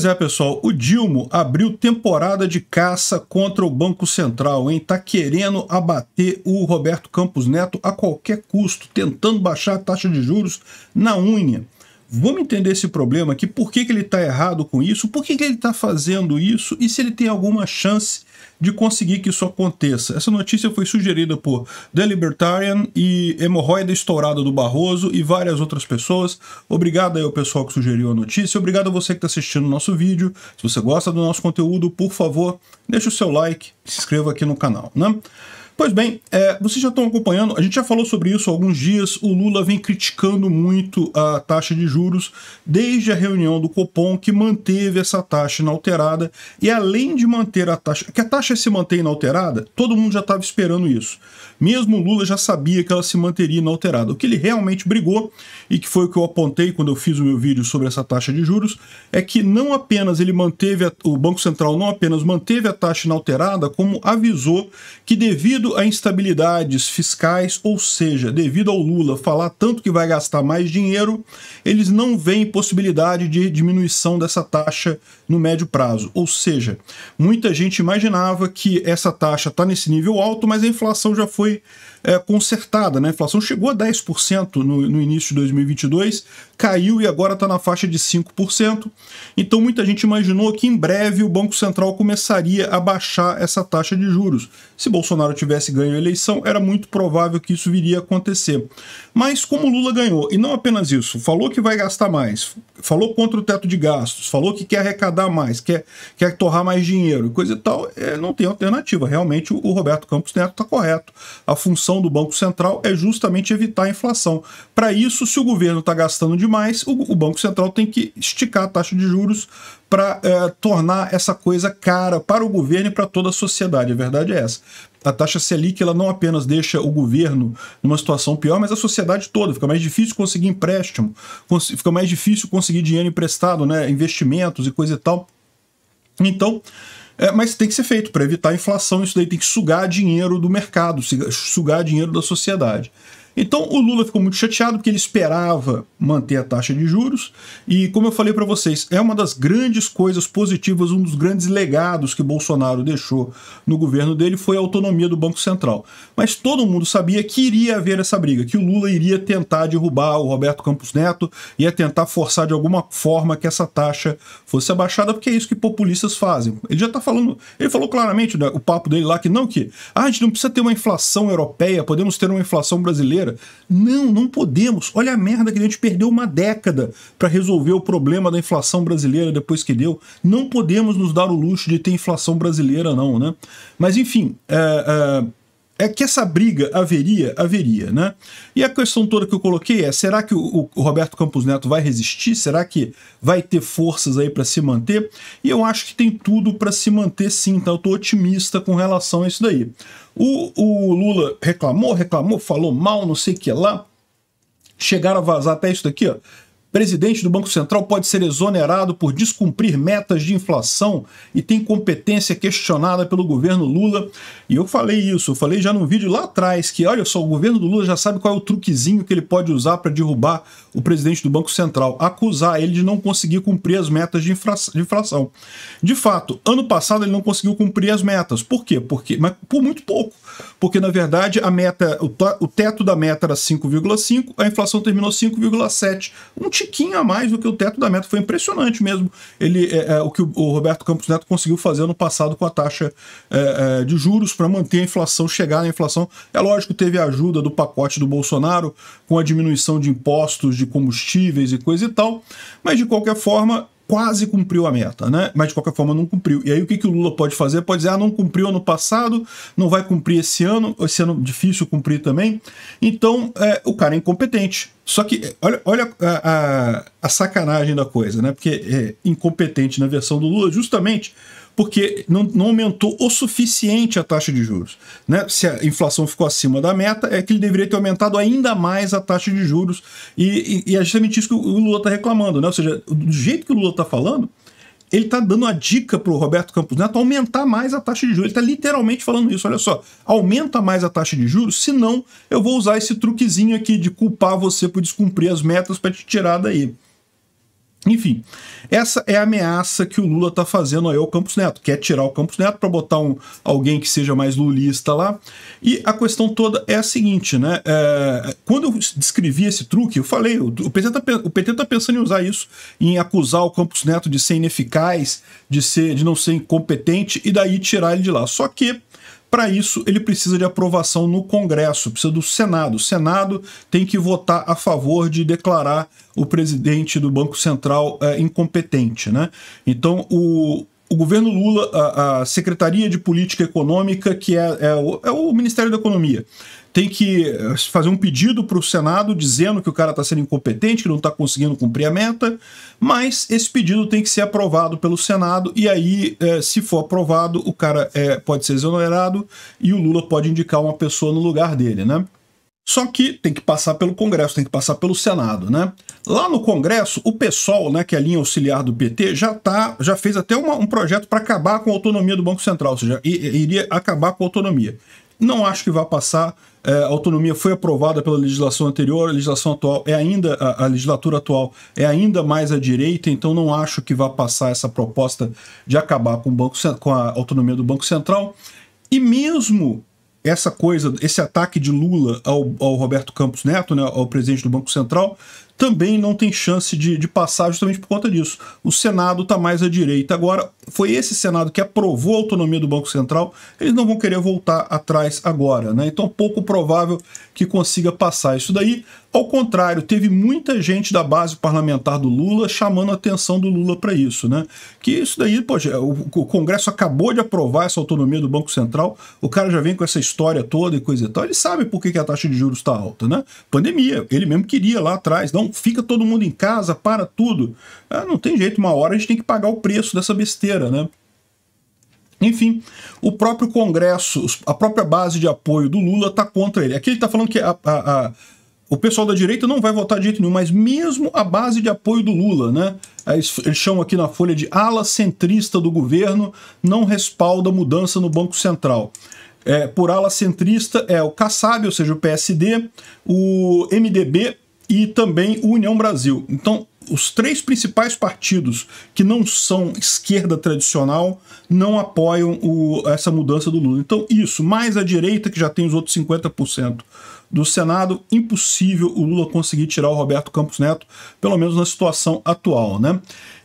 Pois é, pessoal, o Dilmo abriu temporada de caça contra o Banco Central, hein? Tá querendo abater o Roberto Campos Neto a qualquer custo, tentando baixar a taxa de juros na unha. Vamos entender esse problema aqui, por que, que ele está errado com isso, por que, que ele está fazendo isso e se ele tem alguma chance de conseguir que isso aconteça. Essa notícia foi sugerida por The Libertarian e Hemorroida Estourada do Barroso e várias outras pessoas. Obrigado aí ao pessoal que sugeriu a notícia. Obrigado a você que está assistindo o nosso vídeo. Se você gosta do nosso conteúdo, por favor, deixe o seu like, se inscreva aqui no canal, né? Pois bem, é, vocês já estão acompanhando, a gente já falou sobre isso há alguns dias. O Lula vem criticando muito a taxa de juros desde a reunião do Copom, que manteve essa taxa inalterada. E além de manter a taxa, que a taxa se mantém inalterada, todo mundo já estava esperando isso. Mesmo o Lula já sabia que ela se manteria inalterada. O que ele realmente brigou, e que foi o que eu apontei quando eu fiz o meu vídeo sobre essa taxa de juros, é que não apenas ele manteve, a, o Banco Central não apenas manteve a taxa inalterada, como avisou que devido Devido a instabilidades fiscais, ou seja, devido ao Lula falar tanto que vai gastar mais dinheiro, eles não veem possibilidade de diminuição dessa taxa no médio prazo. Ou seja, muita gente imaginava que essa taxa está nesse nível alto, mas a inflação já foi é, consertada. Né? A inflação chegou a 10% no, no início de 2022, caiu e agora está na faixa de 5%. Então muita gente imaginou que em breve o Banco Central começaria a baixar essa taxa de juros. Se Bolsonaro tivesse ganho a eleição, era muito provável que isso viria a acontecer. Mas como Lula ganhou, e não apenas isso, falou que vai gastar mais, falou contra o teto de gastos, falou que quer arrecadar mais, quer, quer torrar mais dinheiro, coisa e tal, é, não tem alternativa. Realmente o Roberto Campos Neto está correto. A função função do Banco Central é justamente evitar a inflação. Para isso, se o governo está gastando demais, o, o, Banco Central tem que esticar a taxa de juros para eh, tornar essa coisa cara para o governo e para toda a sociedade. A verdade é essa. A taxa Selic ela não apenas deixa o governo numa situação pior, mas a sociedade toda. Fica mais difícil conseguir empréstimo, fica mais difícil conseguir dinheiro emprestado, né, investimentos e coisa e tal. Então, é, mas tem que ser feito para evitar a inflação, isso daí tem que sugar dinheiro do mercado, sugar dinheiro da sociedade. Então o Lula ficou muito chateado porque ele esperava manter a taxa de juros e, como eu falei para vocês, é uma das grandes coisas positivas, um dos grandes legados que Bolsonaro deixou no governo dele foi a autonomia do Banco Central. Mas todo mundo sabia que iria haver essa briga, que o Lula iria tentar derrubar o Roberto Campos Neto, ia tentar forçar de alguma forma que essa taxa fosse abaixada, porque é isso que populistas fazem. Ele já está falando, ele falou claramente né, o papo dele lá que não que ah, a gente não precisa ter uma inflação europeia, podemos ter uma inflação brasileira brasileira. Não, não podemos. Olha a merda que a gente perdeu uma década para resolver o problema da inflação brasileira depois que deu. Não podemos nos dar o luxo de ter inflação brasileira, não, né? Mas enfim. É, é é que essa briga haveria, haveria, né? E a questão toda que eu coloquei é: será que o, o Roberto Campos Neto vai resistir? Será que vai ter forças aí para se manter? E eu acho que tem tudo para se manter sim, então eu tô otimista com relação a isso daí. O, o Lula reclamou, reclamou, falou mal, não sei o que lá. Chegaram a vazar até isso daqui, ó. Presidente do Banco Central pode ser exonerado por descumprir metas de inflação e tem competência questionada pelo governo Lula. E eu falei isso, eu falei já num vídeo lá atrás que, olha só, o governo do Lula já sabe qual é o truquezinho que ele pode usar para derrubar o presidente do Banco Central, acusar ele de não conseguir cumprir as metas de, inflação. De fato, ano passado ele não conseguiu cumprir as metas. Por quê? Porque, mas por muito pouco. Porque, na verdade, a meta, o teto da meta era 5,5, a inflação terminou 5,7. Um tiquinho a mais do que o teto da meta. Foi impressionante mesmo ele, é, é, o que o, Roberto Campos Neto conseguiu fazer no passado com a taxa é, é de juros para manter a inflação, chegar na inflação. É lógico, teve a ajuda do pacote do Bolsonaro com a diminuição de impostos de combustíveis e coisa e tal, mas de qualquer forma quase cumpriu a meta, né? Mas de qualquer forma não cumpriu. E aí o que, que o Lula pode fazer? Pode dizer, ah, não cumpriu ano passado, não vai cumprir esse ano, esse ano difícil cumprir também. Então, é, o cara é incompetente. Só que, olha, olha a, a, a sacanagem da coisa, né? Porque é, incompetente na versão do Lula, justamente porque não, não aumentou o suficiente a taxa de juros. Né? Se a inflação ficou acima da meta, é que ele deveria ter aumentado ainda mais a taxa de juros. E, e, e é justamente isso que o Lula está reclamando. Né? Ou seja, do jeito que o Lula está falando, ele está dando a dica para o Roberto Campos Neto aumentar mais a taxa de juros. Ele está literalmente falando isso. Olha só, aumenta mais a taxa de juros, senão eu vou usar esse truquezinho aqui de culpar você por descumprir as metas para te tirar daí. Enfim, essa é a ameaça que o Lula está fazendo aí ao Campos Neto. Quer tirar o Campos Neto para botar um, alguém que seja mais lulista lá. E a questão toda é a seguinte, né? É, quando eu descrevi esse truque, eu falei, o, o PT está tá pensando em usar isso, em acusar o Campos Neto de ser ineficaz, de, ser, de não ser incompetente e daí tirar ele de lá. Só que para isso, ele precisa de aprovação no Congresso, precisa do Senado. O Senado tem que votar a favor de declarar o presidente do Banco Central é, incompetente. Né? Então, o, o governo Lula, a, a, Secretaria de Política Econômica, que é, é, o, é o Ministério da Economia, tem que eh, fazer um pedido para o Senado dizendo que o cara está sendo incompetente, que não está conseguindo cumprir a meta, mas esse pedido tem que ser aprovado pelo Senado e aí, eh, se for aprovado, o cara eh, pode ser exonerado e o Lula pode indicar uma pessoa no lugar dele, né? Só que tem que passar pelo Congresso, tem que passar pelo Senado, né? Lá no Congresso, o PSOL, né, que é a linha auxiliar do PT, já tá, já fez até uma, um projeto para acabar com a autonomia do Banco Central, ou seja, iria acabar com a autonomia. Não acho que vá passar. É, a autonomia foi aprovada pela legislação anterior, a legislação atual é ainda, a, a, legislatura atual é ainda mais à direita, então não acho que vá passar essa proposta de acabar com, o banco, com a autonomia do Banco Central. E mesmo essa coisa, esse ataque de Lula ao, ao Roberto Campos Neto, né, ao presidente do Banco Central, também não tem chance de, de passar justamente por conta disso. O Senado está mais à direita. Agora, foi esse Senado que aprovou a autonomia do Banco Central, eles não vão querer voltar atrás agora. Né? Então, pouco provável que consiga passar isso daí. Ao contrário, teve muita gente da base parlamentar do Lula chamando a atenção do Lula para isso, né? Que isso daí, poxa, é, o Congresso acabou de aprovar essa autonomia do Banco Central, o cara já vem com essa história toda e coisa e tal, ele sabe por que a taxa de juros está alta, né? Pandemia, ele mesmo queria lá atrás, não, fica todo mundo em casa, para tudo. Ah, não tem jeito, uma hora a gente tem que pagar o preço dessa besteira, né? Enfim, o próprio Congresso, a própria base de apoio do Lula está contra ele. Aqui ele está falando que a, a, a, o pessoal da direita não vai votar de jeito nenhum, mas mesmo a base de apoio do Lula, né? Eles, eles chamam aqui na folha de ala centrista do governo, não respalda mudança no Banco Central. É, por ala centrista é o Kassab, ou seja, o PSD, o MDB, e também o União Brasil. Então, os três principais partidos que não são esquerda tradicional não apoiam o, essa mudança do Lula. Então, isso, mais a direita, que já tem os outros 50% do Senado, impossível o Lula conseguir tirar o Roberto Campos Neto, pelo menos na situação atual, né?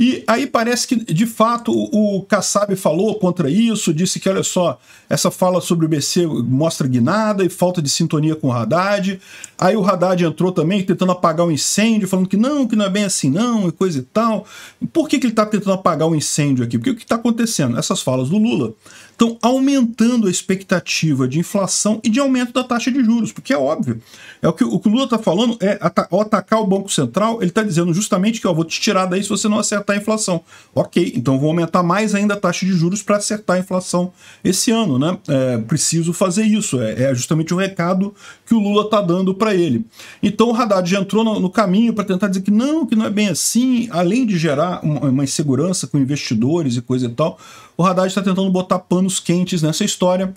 E aí parece que, de fato, o Kassab falou contra isso, disse que, olha só, essa fala sobre o BC mostra guinada e falta de sintonia com o Haddad. Aí o Haddad entrou também tentando apagar o um incêndio, falando que não, que não é bem assim não, e coisa e tal. Por que, que ele está tentando apagar o um incêndio aqui? Porque o que está acontecendo? Essas falas do Lula estão aumentando a expectativa de inflação e de aumento da taxa de juros, porque é óbvio. É o que o, que o Lula está falando é ao atacar o Banco Central, ele está dizendo justamente que ó, vou te tirar daí se você não acertar acertar a inflação. Ok, então vou aumentar mais ainda a taxa de juros para acertar a inflação esse ano, né? É, preciso fazer isso. É, é, justamente o recado que o Lula está dando para ele. Então o Haddad já entrou no, no caminho para tentar dizer que não, que não é bem assim, além de gerar uma, uma insegurança com investidores e coisa e tal, o Haddad está tentando botar panos quentes nessa história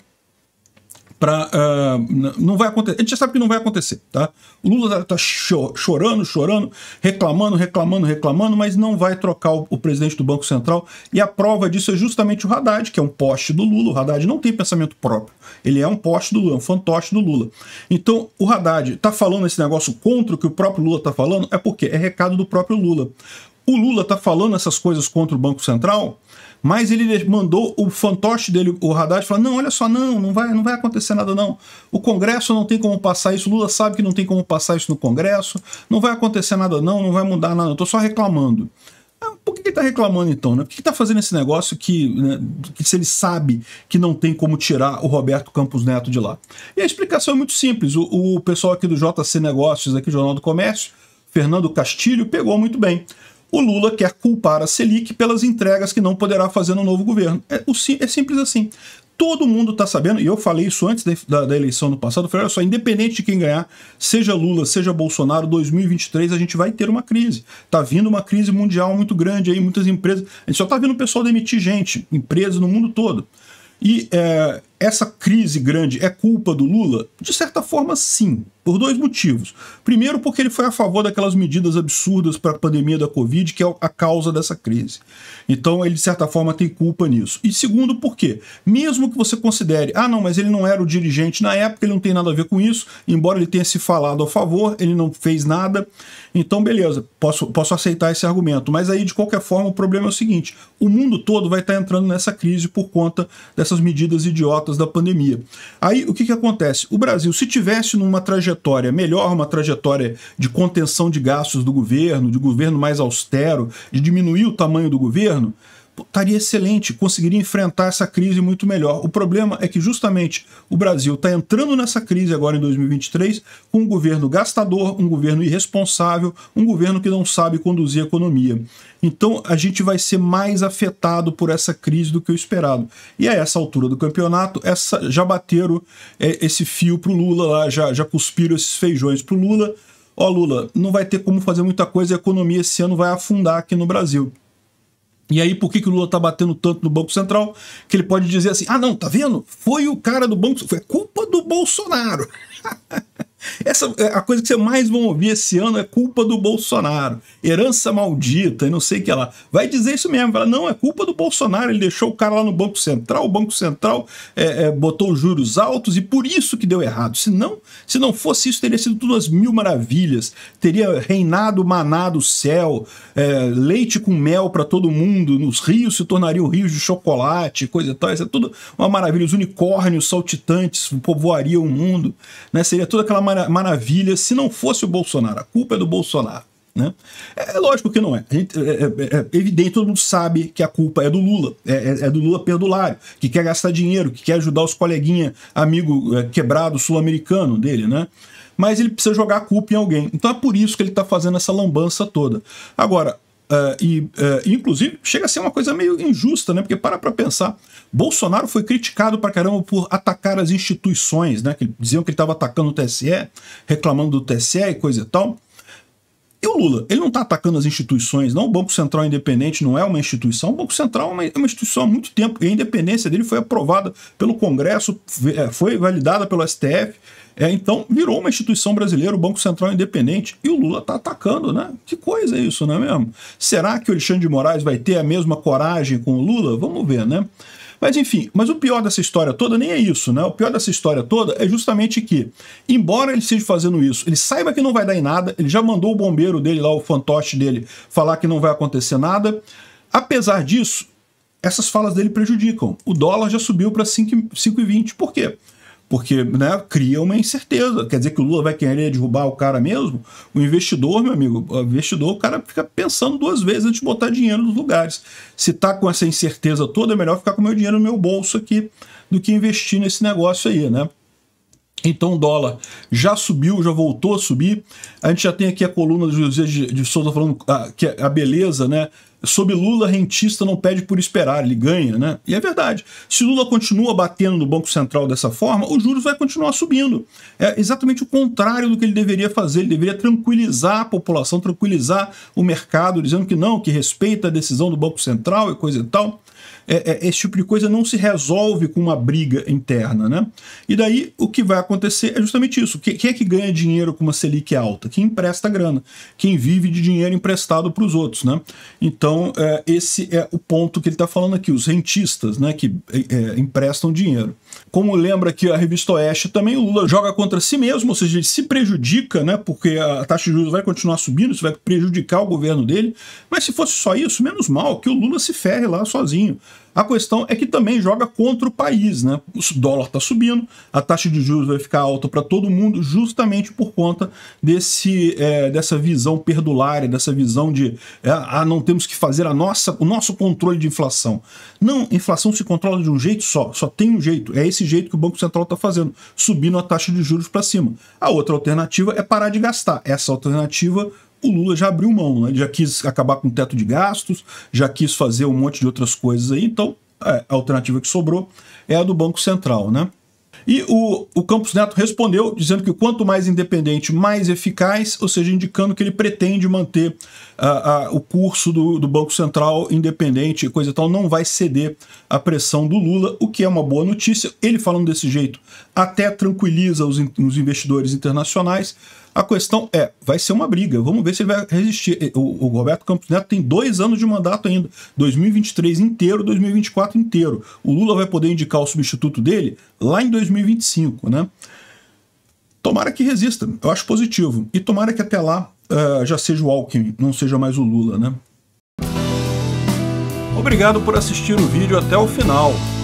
para. Uh, ah, não vai acontecer. A gente já sabe que não vai acontecer, tá? O Lula está tá chorando, chorando, reclamando, reclamando, reclamando, mas não vai trocar o, o, presidente do Banco Central. E a prova disso é justamente o Haddad, que é um poste do Lula. O Haddad não tem pensamento próprio. Ele é um poste do Lula, é um fantoche do Lula. Então, o Haddad está falando esse negócio contra o que o próprio Lula está falando, é porque é recado do próprio Lula. O Lula está falando essas coisas contra o Banco Central mas ele mandou o fantoche dele, o Haddad, falar: não, olha só, não, não vai, não vai acontecer nada, não. O Congresso não tem como passar isso, Lula sabe que não tem como passar isso no Congresso, não vai acontecer nada, não, não vai mudar nada, eu tô só reclamando. Ah, por que ele está reclamando então? Né? Por que está fazendo esse negócio que, né, que, se ele sabe que não tem como tirar o Roberto Campos Neto de lá? E a explicação é muito simples. O, o pessoal aqui do JC Negócios, aqui do Jornal do Comércio, Fernando Castilho, pegou muito bem. O Lula quer culpar a Selic pelas entregas que não poderá fazer no novo governo. É, o, é simples assim. Todo mundo está sabendo, e eu falei isso antes de, da, da, eleição no passado, falei, olha só, independente de quem ganhar, seja Lula, seja Bolsonaro, 2023 a gente vai ter uma crise. Tá vindo uma crise mundial muito grande aí, muitas empresas. A gente só tá vendo o pessoal demitir gente, empresas no mundo todo. E é, essa crise grande é culpa do Lula? De certa forma, sim, por dois motivos. Primeiro, porque ele foi a favor daquelas medidas absurdas para a pandemia da Covid, que é a causa dessa crise. Então, ele, de certa forma, tem culpa nisso. E segundo, por quê mesmo que você considere, ah, não, mas ele não era o dirigente na época, ele não tem nada a ver com isso, embora ele tenha se falado a favor, ele não fez nada. Então, beleza, posso, posso aceitar esse argumento. Mas aí, de qualquer forma, o problema é o seguinte: o mundo todo vai estar tá entrando nessa crise por conta dessas medidas idiotas rotas da pandemia. Aí o que, que acontece? O Brasil, se tivesse numa trajetória melhor, uma trajetória de contenção de gastos do governo, de governo mais austero, de diminuir o tamanho do governo, estaria excelente, conseguiria enfrentar essa crise muito melhor. O problema é que justamente o Brasil está entrando nessa crise agora em 2023 com um governo gastador, um governo irresponsável, um governo que não sabe conduzir a economia. Então a gente vai ser mais afetado por essa crise do que o esperado. E a essa altura do campeonato, essa, já bateram é, esse fio pro Lula lá, já, já cuspiram esses feijões pro Lula. Ó, Lula, não vai ter como fazer muita coisa, a economia esse ano vai afundar aqui no Brasil. E aí, por que, que o Lula tá batendo tanto no Banco Central? Que ele pode dizer assim: ah, não, tá vendo? Foi o cara do Banco. Foi culpa do Bolsonaro. Essa, é a coisa que você mais vão ouvir esse ano é culpa do Bolsonaro, herança maldita e não sei o que lá. Vai dizer isso mesmo, fala, não, é culpa do Bolsonaro, ele deixou o cara lá no Banco Central, o Banco Central é, é, botou os juros altos e por isso que deu errado. Se não, se não fosse isso, teria sido tudo as mil maravilhas, teria reinado, manado o céu, é, leite com mel para todo mundo, nos rios se tornariam rios de chocolate, coisa e tal, isso é tudo uma maravilha, os unicórnios saltitantes povoariam o mundo, né? seria toda aquela maravilha maravilha se não fosse o Bolsonaro. A culpa é do Bolsonaro. Né? É, é lógico que não é. Gente, é, é, é, é. evidente, todo mundo sabe que a culpa é do Lula, é, é do Lula perdulário, que quer gastar dinheiro, que quer ajudar os coleguinha, amigo quebrado sul-americano dele, né? Mas ele precisa jogar a culpa em alguém. Então é por isso que ele está fazendo essa lambança toda. Agora, Uh, e uh, inclusive chega a ser uma coisa meio injusta, né? Porque para para pensar, Bolsonaro foi criticado pra caramba por atacar as instituições, né? Que diziam que ele estava atacando o TSE, reclamando do TSE e coisa e tal. E o Lula, ele não está atacando as instituições, não. O Banco Central é Independente não é uma instituição. O Banco Central é uma, é uma instituição há muito tempo e a independência dele foi aprovada pelo Congresso, é, foi validada pelo STF. É, então virou uma instituição brasileira, o Banco Central é Independente, e o Lula está atacando, né? Que coisa é isso, não é mesmo? Será que o Alexandre de Moraes vai ter a mesma coragem com o Lula? Vamos ver, né? Mas enfim, mas o pior dessa história toda nem é isso, né? O pior dessa história toda é justamente que, embora ele esteja fazendo isso, ele saiba que não vai dar em nada, ele já mandou o bombeiro dele lá, o fantoche dele, falar que não vai acontecer nada. Apesar disso, essas falas dele prejudicam. O dólar já subiu para 5,20. Por quê? Porque né, cria uma incerteza. Quer dizer que o Lula vai querer derrubar o cara mesmo? O investidor, meu amigo, o investidor, o cara fica pensando duas vezes antes de botar dinheiro nos lugares. Se tá com essa incerteza toda, é melhor ficar com o meu dinheiro no meu bolso aqui do que investir nesse negócio aí, né? Então o dólar já subiu, já voltou a subir. A gente já tem aqui a coluna do José de Souza falando ah, que a beleza, né? Sobre Lula, rentista não pede por esperar, ele ganha, né? E é verdade. Se Lula continua batendo no Banco Central dessa forma, o juros vai continuar subindo. É exatamente o contrário do que ele deveria fazer. Ele deveria tranquilizar a população, tranquilizar o mercado, dizendo que não, que respeita a decisão do Banco Central e coisa e tal é, é, esse tipo de coisa não se resolve com uma briga interna, né? E daí o que vai acontecer é justamente isso. Quem, quem é que ganha dinheiro com uma Selic alta? Quem empresta grana, quem vive de dinheiro emprestado para os outros, né? Então é, esse é o ponto que ele está falando aqui, os rentistas, né, que é, é, emprestam dinheiro. Como lembra aqui a revista Oeste, também o Lula joga contra si mesmo, ou seja, ele se prejudica, né? Porque a taxa de juros vai continuar subindo, isso vai prejudicar o governo dele. Mas se fosse só isso, menos mal que o Lula se ferre lá sozinho. A questão é que também joga contra o país, né? O dólar está subindo, a taxa de juros vai ficar alta para todo mundo, justamente por conta desse, é, dessa visão perdulária, dessa visão de é, ah, não temos que fazer a nossa, o nosso controle de inflação. Não, inflação se controla de um jeito só, só tem um jeito. É esse jeito que o Banco Central está fazendo, subindo a taxa de juros para cima. A outra alternativa é parar de gastar. Essa alternativa o Lula já abriu mão, né? ele já quis acabar com o teto de gastos, já quis fazer um monte de outras coisas aí, então é, a alternativa que sobrou é a do Banco Central, né? E o, o Campos Neto respondeu dizendo que quanto mais independente, mais eficaz, ou seja, indicando que ele pretende manter uh, uh, o curso do, do Banco Central independente e coisa e tal, não vai ceder à pressão do Lula, o que é uma boa notícia. Ele falando desse jeito até tranquiliza os, os investidores internacionais, a questão é, vai ser uma briga. Vamos ver se ele vai resistir. O, o Roberto Campos Neto tem dois anos de mandato ainda. 2023 inteiro, 2024 inteiro. O Lula vai poder indicar o substituto dele lá em 2025, né? Tomara que resista. Eu acho positivo. E tomara que até lá uh, já seja o Alckmin, não seja mais o Lula, né? Obrigado por assistir o vídeo até o final.